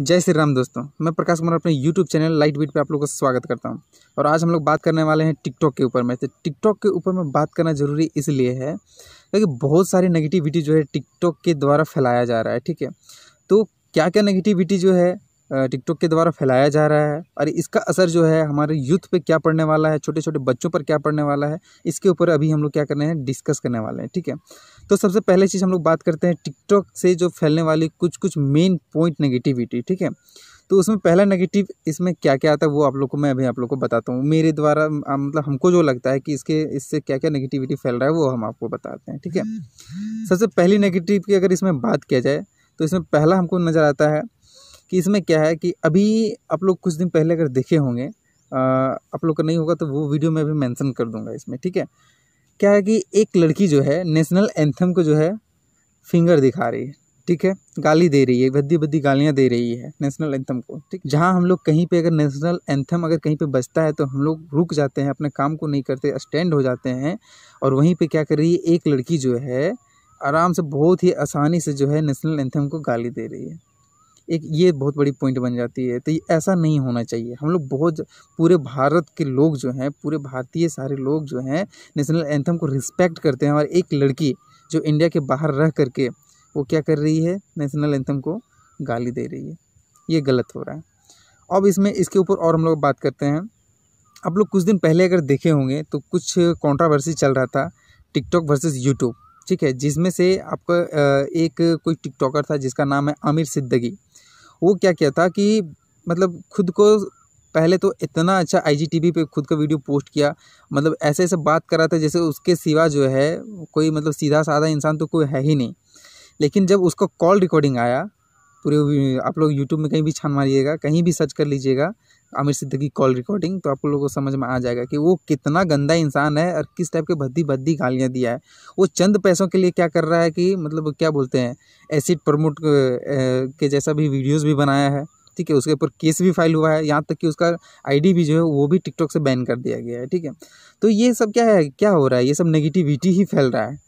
जय श्री राम दोस्तों मैं प्रकाश कुमार अपने YouTube चैनल लाइट बीट पर आप लोगों का स्वागत करता हूं और आज हम लोग बात करने वाले हैं टिकटॉक के ऊपर में तो टिकटॉक के ऊपर में बात करना ज़रूरी इसलिए है क्योंकि बहुत सारी नेगेटिविटी जो है टिकटॉक के द्वारा फैलाया जा रहा है ठीक है तो क्या क्या नेगेटिविटी जो है टिकटॉक के द्वारा फैलाया जा रहा है और इसका असर जो है हमारे यूथ पे क्या पड़ने वाला है छोटे छोटे बच्चों पर क्या पड़ने वाला है इसके ऊपर अभी हम लोग क्या करने हैं डिस्कस करने वाले हैं ठीक है तो सबसे पहले चीज़ हम लोग बात करते हैं टिकटॉक से जो फैलने वाली कुछ कुछ मेन पॉइंट नेगेटिविटी ठीक है तो उसमें पहला नेगेटिव इसमें क्या क्या आता है वो आप लोग को मैं अभी आप लोग को बताता हूँ मेरे द्वारा मतलब हमको जो लगता है कि इसके इससे क्या क्या नेगेटिविटी फैल रहा है वो हम आपको बताते हैं ठीक है सबसे पहली नेगेटिव की अगर इसमें बात किया जाए तो इसमें पहला हमको नज़र आता है कि इसमें क्या है कि अभी आप लोग कुछ दिन पहले अगर देखे होंगे आप लोग का नहीं होगा तो वो वीडियो में भी मैंसन कर दूंगा इसमें ठीक है क्या है कि एक लड़की जो है नेशनल एंथम को जो है फिंगर दिखा रही है ठीक है गाली दे रही है भद्दी भद्दी गालियाँ दे रही है नेशनल एंथम को ठीक जहाँ हम लोग कहीं पे अगर नेशनल एंथम अगर कहीं पे बजता है तो हम लोग रुक जाते हैं अपने काम को नहीं करते स्टैंड हो जाते हैं और वहीं पे क्या कर रही है एक लड़की जो है आराम से बहुत ही आसानी से जो है नेशनल एंथम को गाली दे रही है एक ये बहुत बड़ी पॉइंट बन जाती है तो ये ऐसा नहीं होना चाहिए हम लोग बहुत पूरे भारत के लोग जो हैं पूरे भारतीय सारे लोग जो हैं नेशनल एंथम को रिस्पेक्ट करते हैं और एक लड़की जो इंडिया के बाहर रह करके वो क्या कर रही है नेशनल एंथम को गाली दे रही है ये गलत हो रहा है अब इसमें इसके ऊपर और हम लोग बात करते हैं आप लोग कुछ दिन पहले अगर देखे होंगे तो कुछ कॉन्ट्रावर्सी चल रहा था टिकटॉक वर्सेस यूट्यूब ठीक है जिसमें से आपका एक कोई टिकटॉकर था जिसका नाम है आमिर सिद्दगी वो क्या किया था कि मतलब खुद को पहले तो इतना अच्छा आईजीटीवी पे खुद का वीडियो पोस्ट किया मतलब ऐसे ऐसे बात कर रहा था जैसे उसके सिवा जो है कोई मतलब सीधा साधा इंसान तो कोई है ही नहीं लेकिन जब उसका कॉल रिकॉर्डिंग आया पूरे आप लोग यूट्यूब में कहीं भी छान मारिएगा कहीं भी सर्च कर लीजिएगा आमिर सिद्दीकी कॉल रिकॉर्डिंग तो आप लोगों को समझ में आ जाएगा कि वो कितना गंदा इंसान है और किस टाइप के भद्दी भद्दी गालियाँ दिया है वो चंद पैसों के लिए क्या कर रहा है कि मतलब क्या बोलते हैं एसिड प्रमोट के जैसा भी वीडियोज़ भी बनाया है ठीक है उसके ऊपर केस भी फाइल हुआ है यहाँ तक कि उसका आईडी भी जो है वो भी टिकटॉक से बैन कर दिया गया है ठीक है तो ये सब क्या है क्या हो रहा है ये सब नेगेटिविटी ही फैल रहा है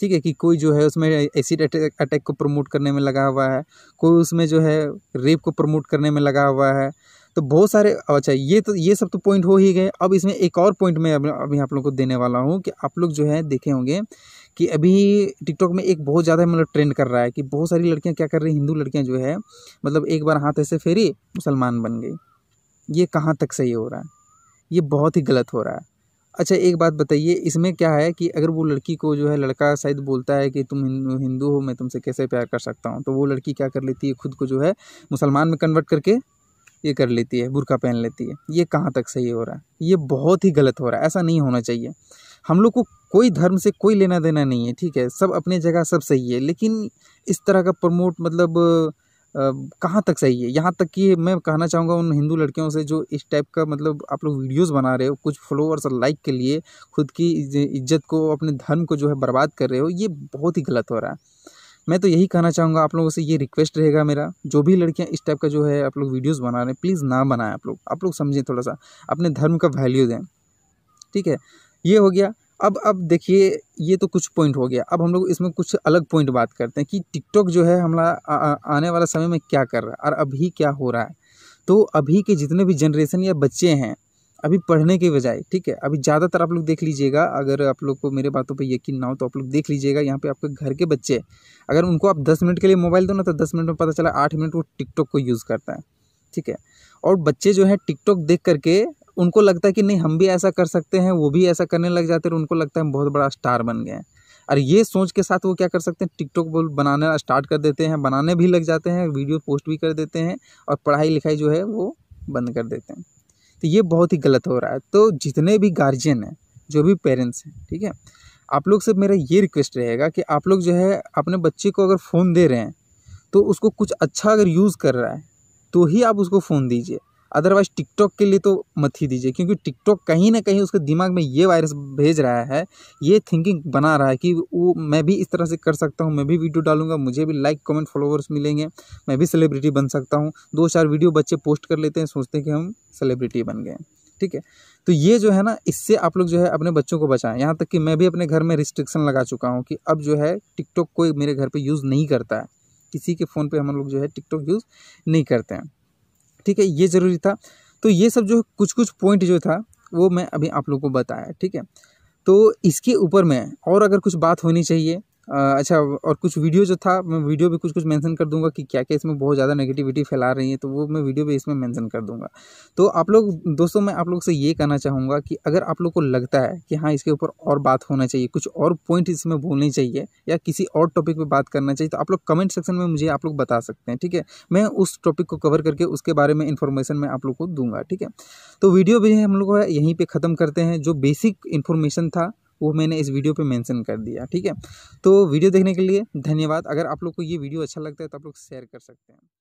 ठीक है कि कोई जो है उसमें एसिड अटैक को प्रमोट करने में लगा हुआ है कोई उसमें जो है रेप को प्रमोट करने में लगा हुआ है तो बहुत सारे अच्छा ये तो ये सब तो पॉइंट हो ही गए अब इसमें एक और पॉइंट मैं अभी आप लोगों को देने वाला हूँ कि आप लोग जो है देखे होंगे कि अभी टिकटॉक में एक बहुत ज़्यादा मतलब ट्रेंड कर रहा है कि बहुत सारी लड़कियाँ क्या कर रही हैं हिंदू लड़कियाँ जो है मतलब एक बार हाथ ऐसे फेरी मुसलमान बन गई ये कहाँ तक सही हो रहा है ये बहुत ही गलत हो रहा है अच्छा एक बात बताइए इसमें क्या है कि अगर वो लड़की को जो है लड़का शायद बोलता है कि तुम हिंदू हो मैं तुमसे कैसे प्यार कर सकता हूँ तो वो लड़की क्या कर लेती है खुद को जो है मुसलमान में कन्वर्ट करके ये कर लेती है बुरका पहन लेती है ये कहाँ तक सही हो रहा है ये बहुत ही गलत हो रहा है ऐसा नहीं होना चाहिए हम लोग को कोई धर्म से कोई लेना देना नहीं है ठीक है सब अपने जगह सब सही है लेकिन इस तरह का प्रमोट मतलब कहाँ तक सही है यहाँ तक कि मैं कहना चाहूँगा उन हिंदू लड़कियों से जो इस टाइप का मतलब आप लोग वीडियोस बना रहे हो कुछ फॉलोअर्स और लाइक के लिए खुद की इज्जत को अपने धर्म को जो है बर्बाद कर रहे हो ये बहुत ही गलत हो रहा है मैं तो यही कहना चाहूँगा आप लोगों से ये रिक्वेस्ट रहेगा मेरा जो भी लड़कियाँ इस टाइप का जो है आप लोग वीडियोज़ बना रहे हैं प्लीज़ ना बनाएं आप लोग आप लोग समझें थोड़ा सा अपने धर्म का वैल्यू दें ठीक है ये हो गया अब अब देखिए ये तो कुछ पॉइंट हो गया अब हम लोग इसमें कुछ अलग पॉइंट बात करते हैं कि टिकटॉक जो है हमारा आने वाला समय में क्या कर रहा है और अभी क्या हो रहा है तो अभी के जितने भी जनरेशन या बच्चे हैं अभी पढ़ने के बजाय ठीक है अभी ज़्यादातर आप लोग देख लीजिएगा अगर आप लोग को मेरे बातों पे यकीन ना हो तो आप लोग देख लीजिएगा यहाँ पे आपके घर के बच्चे अगर उनको आप दस मिनट के लिए मोबाइल दो ना तो दस मिनट में पता चला आठ मिनट वो टिकटॉक को यूज़ करता है ठीक है और बच्चे जो है टिकटॉक देख करके उनको लगता है कि नहीं हम भी ऐसा कर सकते हैं वो भी ऐसा करने लग जाते हैं उनको लगता है हम बहुत बड़ा स्टार बन गए हैं और ये सोच के साथ वो क्या कर सकते हैं टिकटॉक बनाना स्टार्ट कर देते हैं बनाने भी लग जाते हैं वीडियो पोस्ट भी कर देते हैं और पढ़ाई लिखाई जो है वो बंद कर देते हैं तो ये बहुत ही गलत हो रहा है तो जितने भी गार्जियन हैं जो भी पेरेंट्स हैं ठीक है आप लोग से मेरा ये रिक्वेस्ट रहेगा कि आप लोग जो है अपने बच्चे को अगर फ़ोन दे रहे हैं तो उसको कुछ अच्छा अगर यूज़ कर रहा है तो ही आप उसको फ़ोन दीजिए अदरवाइज़ टिकटॉक के लिए तो मत ही दीजिए क्योंकि टिकटॉक कहीं ना कहीं उसके दिमाग में ये वायरस भेज रहा है ये थिंकिंग बना रहा है कि वो मैं भी इस तरह से कर सकता हूँ मैं भी वीडियो डालूंगा मुझे भी लाइक कमेंट फॉलोवर्स मिलेंगे मैं भी सेलिब्रिटी बन सकता हूँ दो चार वीडियो बच्चे पोस्ट कर लेते हैं सोचते हैं कि हम सेलिब्रिटी बन गए ठीक है तो ये जो है ना इससे आप लोग जो है अपने बच्चों को बचाएं यहाँ तक कि मैं भी अपने घर में रिस्ट्रिक्शन लगा चुका हूँ कि अब जो है टिकटॉक कोई मेरे घर पर यूज़ नहीं करता है किसी के फ़ोन पर हम लोग जो है टिकटॉक यूज़ नहीं करते हैं ठीक है ये ज़रूरी था तो ये सब जो कुछ कुछ पॉइंट जो था वो मैं अभी आप लोग को बताया ठीक है तो इसके ऊपर में और अगर कुछ बात होनी चाहिए अच्छा और कुछ वीडियो जो था मैं वीडियो भी कुछ कुछ मेंशन कर दूंगा कि क्या क्या इसमें बहुत ज़्यादा नेगेटिविटी फैला रही है तो वो मैं वीडियो भी इसमें मेंशन कर दूंगा तो आप लोग दोस्तों मैं आप लोग से ये कहना चाहूँगा कि अगर आप लोग को लगता है कि हाँ इसके ऊपर और बात होना चाहिए कुछ और पॉइंट इसमें बोलनी चाहिए या किसी और टॉपिक पर बात करना चाहिए तो आप लोग कमेंट सेक्शन में मुझे आप लोग बता सकते हैं ठीक है मैं उस टॉपिक को कवर करके उसके बारे में इन्फॉर्मेशन मैं आप लोग को दूंगा ठीक है तो वीडियो भी हम लोग यहीं पर ख़त्म करते हैं जो बेसिक इन्फॉर्मेशन था वो मैंने इस वीडियो पे मेंशन कर दिया ठीक है तो वीडियो देखने के लिए धन्यवाद अगर आप लोग को ये वीडियो अच्छा लगता है तो आप लोग शेयर कर सकते हैं